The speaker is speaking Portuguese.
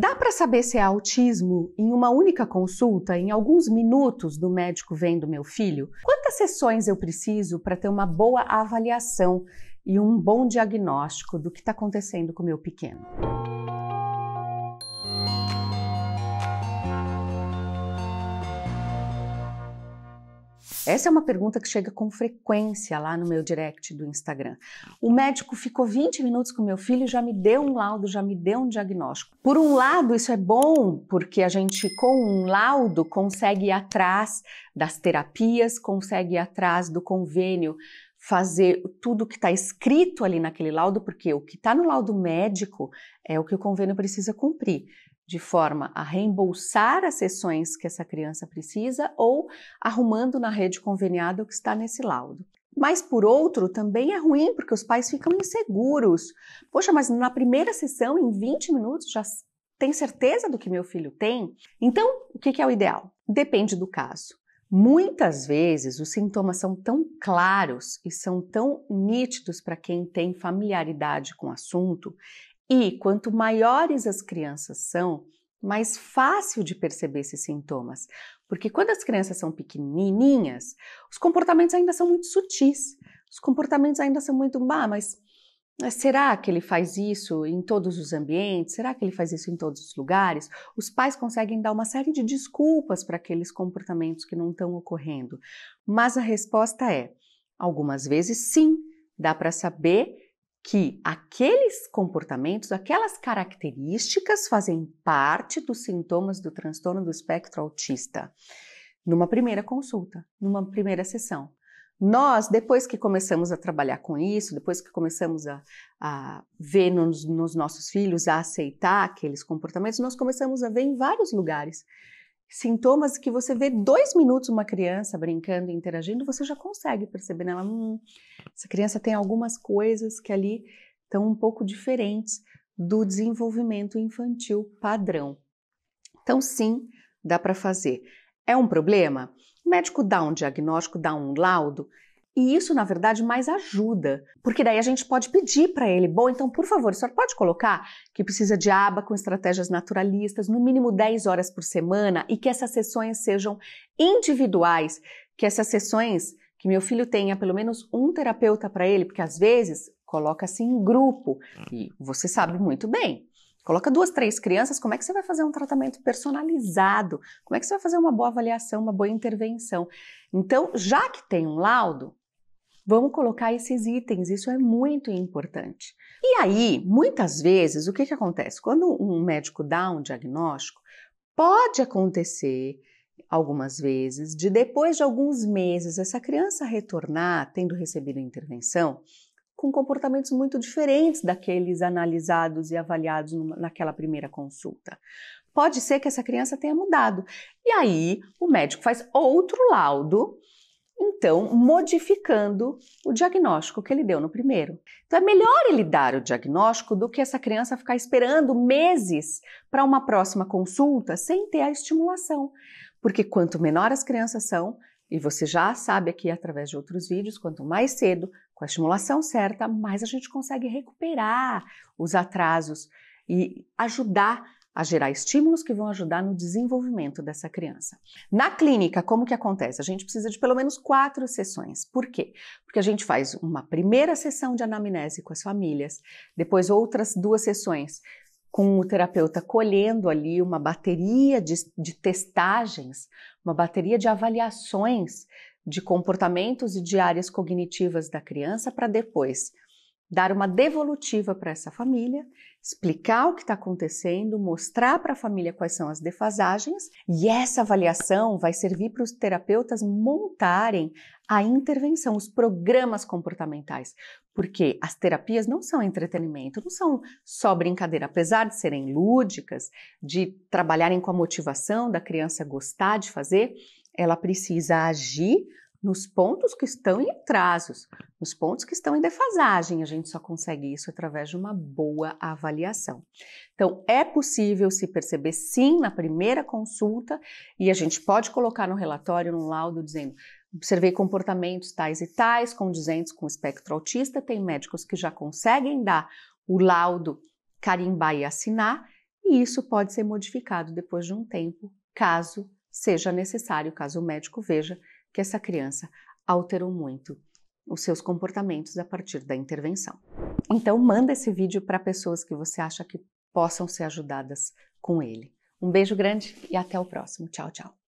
Dá para saber se é autismo em uma única consulta, em alguns minutos do médico vendo meu filho? Quantas sessões eu preciso para ter uma boa avaliação e um bom diagnóstico do que está acontecendo com o meu pequeno? Essa é uma pergunta que chega com frequência lá no meu direct do Instagram. O médico ficou 20 minutos com meu filho e já me deu um laudo, já me deu um diagnóstico. Por um lado, isso é bom, porque a gente, com um laudo, consegue ir atrás das terapias, consegue ir atrás do convênio fazer tudo que está escrito ali naquele laudo, porque o que está no laudo médico é o que o convênio precisa cumprir de forma a reembolsar as sessões que essa criança precisa ou arrumando na rede conveniada o que está nesse laudo. Mas por outro, também é ruim, porque os pais ficam inseguros. Poxa, mas na primeira sessão, em 20 minutos, já tem certeza do que meu filho tem? Então, o que é o ideal? Depende do caso. Muitas vezes os sintomas são tão claros e são tão nítidos para quem tem familiaridade com o assunto e quanto maiores as crianças são, mais fácil de perceber esses sintomas, porque quando as crianças são pequenininhas, os comportamentos ainda são muito sutis. Os comportamentos ainda são muito, ah, mas será que ele faz isso em todos os ambientes? Será que ele faz isso em todos os lugares? Os pais conseguem dar uma série de desculpas para aqueles comportamentos que não estão ocorrendo. Mas a resposta é: algumas vezes sim, dá para saber que aqueles comportamentos, aquelas características fazem parte dos sintomas do transtorno do espectro autista. Numa primeira consulta, numa primeira sessão. Nós, depois que começamos a trabalhar com isso, depois que começamos a, a ver nos, nos nossos filhos, a aceitar aqueles comportamentos, nós começamos a ver em vários lugares sintomas que você vê dois minutos uma criança brincando, interagindo, você já consegue perceber nela, né? hum, essa criança tem algumas coisas que ali estão um pouco diferentes do desenvolvimento infantil padrão. Então, sim, dá para fazer. É um problema? O médico dá um diagnóstico, dá um laudo? E isso, na verdade, mais ajuda, porque daí a gente pode pedir para ele, bom, então, por favor, o senhor pode colocar que precisa de aba com estratégias naturalistas, no mínimo 10 horas por semana, e que essas sessões sejam individuais, que essas sessões, que meu filho tenha pelo menos um terapeuta para ele, porque às vezes coloca-se em grupo, e você sabe muito bem, Coloca duas, três crianças, como é que você vai fazer um tratamento personalizado? Como é que você vai fazer uma boa avaliação, uma boa intervenção? Então, já que tem um laudo, Vamos colocar esses itens, isso é muito importante. E aí, muitas vezes, o que, que acontece? Quando um médico dá um diagnóstico, pode acontecer algumas vezes de depois de alguns meses essa criança retornar tendo recebido a intervenção com comportamentos muito diferentes daqueles analisados e avaliados naquela primeira consulta. Pode ser que essa criança tenha mudado. E aí, o médico faz outro laudo então modificando o diagnóstico que ele deu no primeiro. Então é melhor ele dar o diagnóstico do que essa criança ficar esperando meses para uma próxima consulta sem ter a estimulação. Porque quanto menor as crianças são, e você já sabe aqui através de outros vídeos, quanto mais cedo, com a estimulação certa, mais a gente consegue recuperar os atrasos e ajudar a gerar estímulos que vão ajudar no desenvolvimento dessa criança. Na clínica, como que acontece? A gente precisa de pelo menos quatro sessões. Por quê? Porque a gente faz uma primeira sessão de anamnese com as famílias, depois outras duas sessões com o terapeuta colhendo ali uma bateria de, de testagens, uma bateria de avaliações de comportamentos e de áreas cognitivas da criança para depois dar uma devolutiva para essa família, explicar o que está acontecendo, mostrar para a família quais são as defasagens, e essa avaliação vai servir para os terapeutas montarem a intervenção, os programas comportamentais, porque as terapias não são entretenimento, não são só brincadeira, apesar de serem lúdicas, de trabalharem com a motivação da criança gostar de fazer, ela precisa agir nos pontos que estão em atrasos, nos pontos que estão em defasagem. A gente só consegue isso através de uma boa avaliação. Então, é possível se perceber sim na primeira consulta e a gente pode colocar no relatório, num laudo, dizendo. Observei comportamentos tais e tais, condizentes com o espectro autista. Tem médicos que já conseguem dar o laudo, carimbar e assinar, e isso pode ser modificado depois de um tempo, caso seja necessário, caso o médico veja que essa criança alterou muito os seus comportamentos a partir da intervenção. Então, manda esse vídeo para pessoas que você acha que possam ser ajudadas com ele. Um beijo grande e até o próximo. Tchau, tchau.